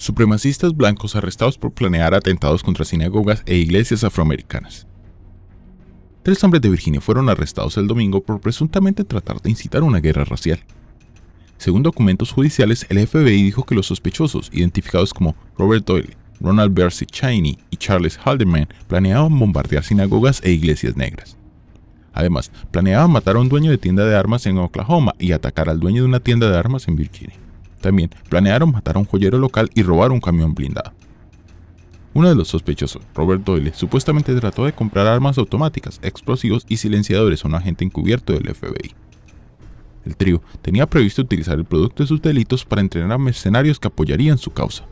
supremacistas blancos arrestados por planear atentados contra sinagogas e iglesias afroamericanas. Tres hombres de Virginia fueron arrestados el domingo por presuntamente tratar de incitar una guerra racial. Según documentos judiciales, el FBI dijo que los sospechosos, identificados como Robert Doyle, Ronald Bercy Cheney y Charles Haldeman, planeaban bombardear sinagogas e iglesias negras. Además, planeaban matar a un dueño de tienda de armas en Oklahoma y atacar al dueño de una tienda de armas en Virginia. También planearon matar a un joyero local y robar un camión blindado. Uno de los sospechosos, Robert Doyle, supuestamente trató de comprar armas automáticas, explosivos y silenciadores a un agente encubierto del FBI. El trío tenía previsto utilizar el producto de sus delitos para entrenar a mercenarios que apoyarían su causa.